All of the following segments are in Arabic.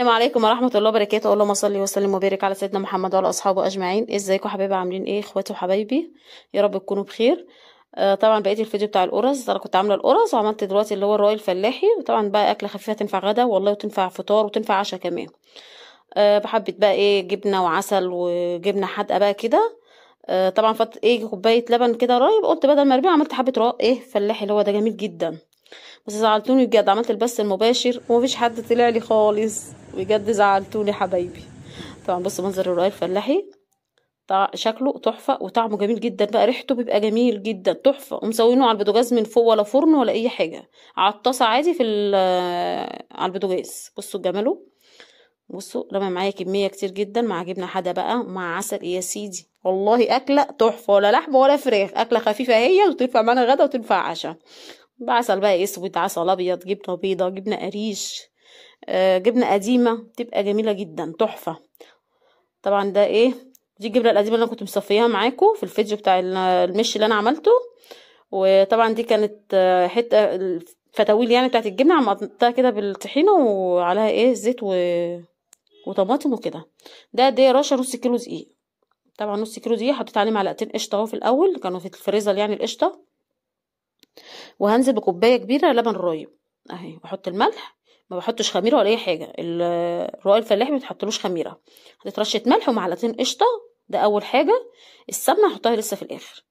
السلام عليكم ورحمة الله وبركاته اللهم صل وسلم وبارك على سيدنا محمد وعلى أصحابه أجمعين ازيكم حبايبي عاملين ايه اخواتي وحبايبي يا رب تكونوا بخير آه طبعا بقيت الفيديو بتاع القرص انا كنت عامله القرص وعملت دلوقتي اللي هو الراي الفلاحي وطبعا بقى اكله خفيفه تنفع غدا والله وتنفع فطار وتنفع عشاء كمان أه بحبه بقى ايه جبنه وعسل وجبنه حادقه بقى كده أه طبعا فات ايه كوبايه لبن كده رايب قلت بدل ما ارميه عملت حبه رق ايه فلاحي اللي هو ده جميل جدا بس زعلتوني بجد عملت البث المباشر ومفيش حد طلع لي خالص بجد زعلتوني حبايبي طبعا بص منظر الرقاق الفلاحي شكله تحفه وطعمه جميل جدا بقى ريحته بيبقى جميل جدا تحفه ومسوينه على البوتاجاز من فوق ولا فرن ولا اي حاجه على الطاسه عادي في على البوتاجاز بصوا جماله بصوا رمى معايا كميه كتير جدا مع جبنه حدا بقى ومع عسل يا سيدي والله اكله تحفه ولا لحمه ولا فراخ اكله خفيفه هي وتنفع معانا غدا وتنفع عشاء بعسل بقى اسود عسل ابيض جبنه بيضه جبنه قريش آه جبنه قديمه بتبقى جميله جدا تحفه طبعا ده ايه دي الجبنه القديمه اللي انا كنت مصفيها معاكم في الفيديو بتاع المش اللي انا عملته وطبعا دي كانت آه، حته الفتاويل يعني بتاعت الجبنه عملتها كده بالطحينه وعليها ايه زيت و... وطماطم وكده ده دي إيه رشه نص كيلو دقيق طبعا نص كيلو دقيق حطيت عليه معلقتين قشطه اهو في الاول كانوا في الفريزر يعني القشطه وهنزل بكوبايه كبيره لبن رايب اهي بحط الملح ما بحطش خميره ولا اي حاجه الرقاق الفلاحي ما تحطلوش خميره حطيت رشه ملح ومعلقتين قشطه ده اول حاجه السمنه هحطها لسه في الاخر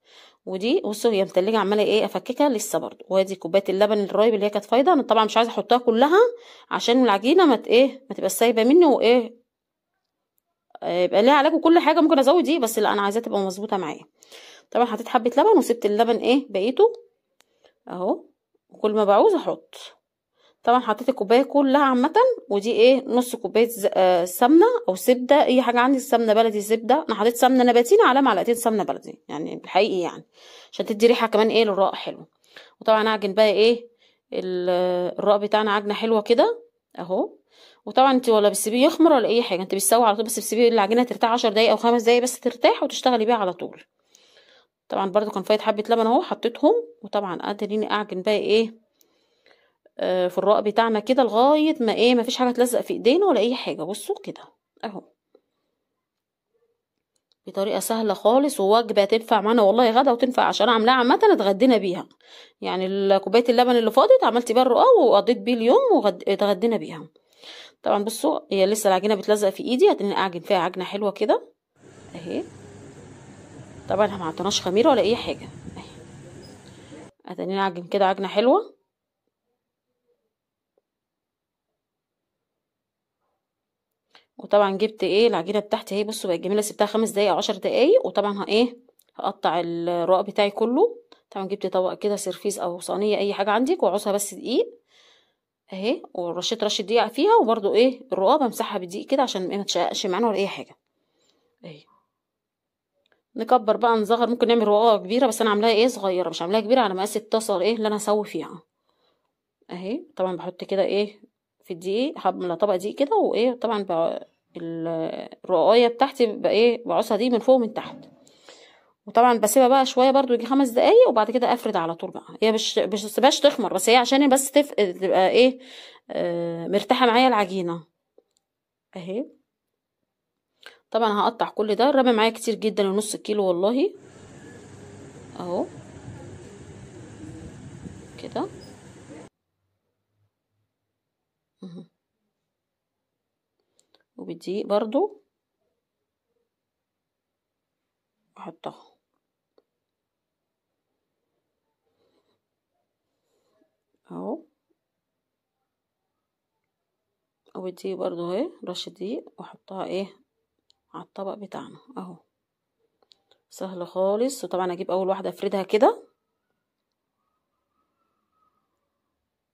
ودي بصوا هي متلجه عماله ايه افككها لسه برضو وادي كوبايه اللبن الرايب اللي هي كانت فايضه انا طبعا مش عايزه احطها كلها عشان العجينه ما ايه ما تبقى سايبه مني وايه آه، يبقى ليها علاج وكل حاجه ممكن ازود دي بس لا انا عايزاها تبقى مظبوطه معايا طبعا حطيت حبه لبن وسبت اللبن ايه بقيته اهو وكل ما بعوز احط طبعا حطيت الكوبايه كلها عامه ودي ايه نص كوبايه آه سمنه او زبده اي حاجه عندي سمنه بلدي زبده انا حطيت سمنه نباتينا على معلقتين سمنه بلدي يعني الحقيقي يعني عشان تدي ريحه كمان ايه للرق حلو وطبعا اعجن بقى ايه الرق بتاعنا عجنه حلوه كده اهو وطبعا انت ولا بتسيبيه يخمر ولا اي حاجه انت بتسوي على طول بس بتسيبيه العجينه ترتاح عشر دقايق او خمس دقايق بس ترتاح وتشتغلي بيها على طول طبعا برضو كان فايت حبه لبن اهو حطيتهم وطبعا قادرين اعجن بقى ايه آه، في الرق بتاعنا كده لغايه ما ايه مفيش حاجه تلزق في ايدينا ولا اي حاجه بصوا كده اهو بطريقه سهله خالص ووجبه تنفع معانا والله غدا وتنفع عشان عاملاها عامه اتغدينا بيها يعني كوبايه اللبن اللي فاضت عملت بيها الرقاق وقضيت بيه اليوم واتغدينا بيها طبعا بصوا هي لسه العجينه بتلزق في ايدي هتنقع اعجن فيها عجنه حلوه كده اهي طبعا احنا معطيناش خميره ولا اي حاجه اهي اداني نعجن كده عجنه حلوه وطبعا جبت ايه العجينه بتاعتي اهي بصوا بقت جميله سبتها خمس دقايق او عشر دقايق وطبعا ها ايه هقطع الرق بتاعي كله طبعا جبت طبق كده سرفيس او صينيه اي حاجه عندك وعوزها بس دقيق اهي ورشيت رشه دقيق فيها وبرده ايه الرقابه بمسحها بدقيق كده عشان ما تشققش معانا ولا اي حاجه اهي نكبر بقى نصغر ممكن نعمل رقاقه كبيره بس انا عاملاها ايه صغيره مش عاملاها كبيره على مقاس الطاسه ايه اللي انا هسوي فيها اهي طبعا بحط كده ايه في الدقيق حملة طبق دقيق كده وايه طبعا الرقايه بتاعتي بقى ايه بعصها دي من فوق ومن تحت وطبعا بسيبها بقى شويه برده يجي خمس دقايق وبعد كده افرد على طول بقى هي مش مش تخمر بس هي عشان بس تبقى ايه آه، مرتاحه معايا العجينه اهي طبعا هقطع كل ده الرابع معايا كتير جدا ونص كيلو والله اهو كده وبدي برضو احطها اهو وبدي برضو اهي رشه دقيق واحطها ايه على الطبق بتاعنا اهو سهل خالص وطبعا اجيب اول واحده افردها كده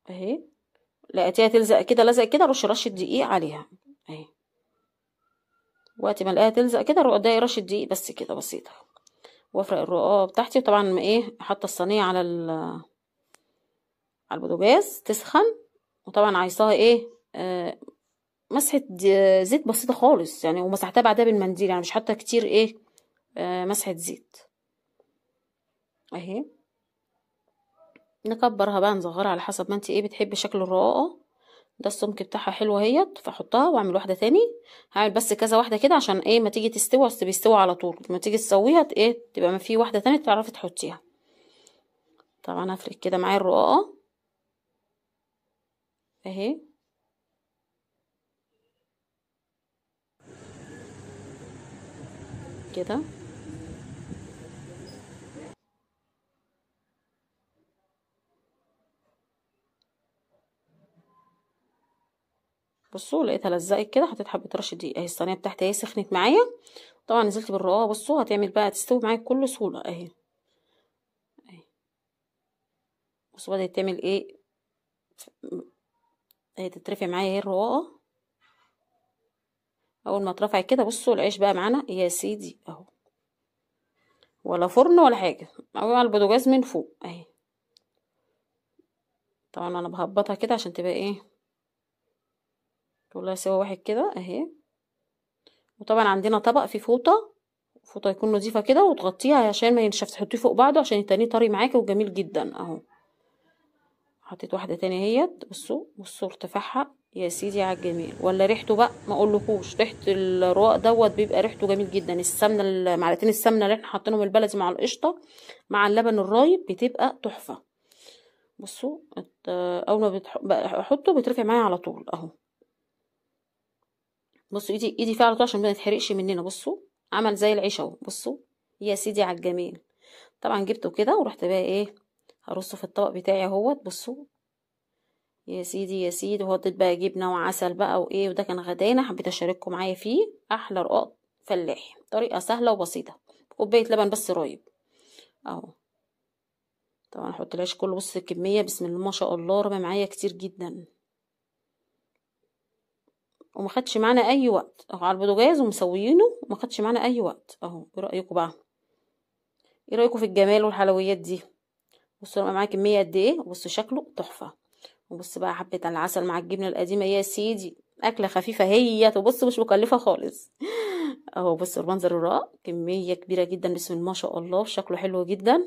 اهي لقيتيها تلزق كده لزق كده رش رش الدقيق عليها اهي وقت ما الاقيها تلزق كده روح اديها رش الدقيق بس كده بسيطه وافرق الرقاق بتاعتي وطبعا ايه حاطه الصينيه على ال على البوتاجاز تسخن وطبعا عايزاها ايه آه مسحه زيت بسيطه خالص يعني ومسحتها بعدها بالمنديل يعني مش حاطه كتير ايه آه، مسحه زيت اهي نكبرها بقى نصغرها على حسب ما انت ايه بتحبي شكل الرقاقه ده السمك بتاعها حلو اهيت فاحطها واعمل واحده تاني هعمل بس كذا واحده كده عشان ايه ما تيجي تستوي اصل بيستوي على طول ما تيجي تسويها ايه تبقى ما في واحده تانية تعرفي تحطيها طبعا هفرق كده معايا الرقاقه اهي كده بصوا لقيتها لزقت كده حطيت حبه رش دي اهي الصينيه بتاعتي اهي سخنت معايا طبعا نزلت بالرقاق بصوا هتعمل بقى تستوي معايا بكل سهوله اهي اهي بصوا بدات تعمل ايه اهي تترفع معايا اهي الرقاقه اول ما اترفع كده بصوا العيش بقى معانا يا سيدي اهو ولا فرن ولا حاجه اهو على البوتاجاز من فوق اهي طبعا انا بهبطها كده عشان تبقى ايه كلها سوا واحد كده اهي وطبعا عندنا طبق فيه فوطه فوطه يكون نظيفه كده وتغطيها عشان ما ينشف تحطيه فوق بعضه عشان التاني طري معاكي وجميل جدا اهو حطيت واحده تانية اهيت بصوا بصوا ارتفاعها يا سيدي على الجميل ولا ريحته بقى ما اقولكوش ريحه الرواق دوت بيبقى ريحته جميل جدا السمنه معلقتين السمنه اللي احنا حاطينهم البلدي مع القشطه مع اللبن الرايب بتبقى تحفه بصوا اول ما بحطه بيترفع معايا على طول اهو بصوا ايدي ايدي فيها على طول عشان ما تتحرقش مننا بصوا عمل زي العيش اهو بصوا يا سيدي على الجميل طبعا جبته كده ورحت بقى ايه هرصه في الطبق بتاعي اهوت بصوا يا سيدي يا سيدي وحطيت بقى جبنه وعسل بقى وايه وده كان غدانا حبيت اشارككم معايا فيه احلى رقاق فلاحي طريقه سهله وبسيطه كوبايه لبن بس رايب اهو طبعا العيش كل بص الكميه بسم الله ما شاء الله رمى معايا كتير جدا وما خدش معانا اي وقت اهو على البوتاجاز ومسويينه وما خدش معانا اي وقت اهو ايه رايكم بقى ايه رايكم في الجمال والحلويات دي بصوا معايا كميه قد ايه بصوا شكله تحفه وبص بقى حبة العسل مع الجبنة القديمة يا سيدي أكلة خفيفة هي وبص مش مكلفة خالص اهو بص المنظر الرائع كمية كبيرة جدا بسم الله ما شاء الله شكله حلو جدا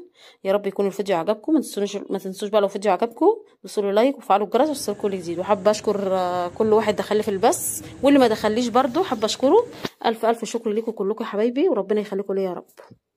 يا رب يكون الفيديو عجبكم ما تنسوش ما تنسوش بقى لو الفيديو عجبكم دوسوا له لايك وفعلوا الجرس عشان كل جديد وحابة اشكر آه، كل واحد دخل في البث واللي ما دخليش برده حابة اشكره الف الف شكر ليكم كلكم يا حبايبي وربنا يخليكم ليا يا رب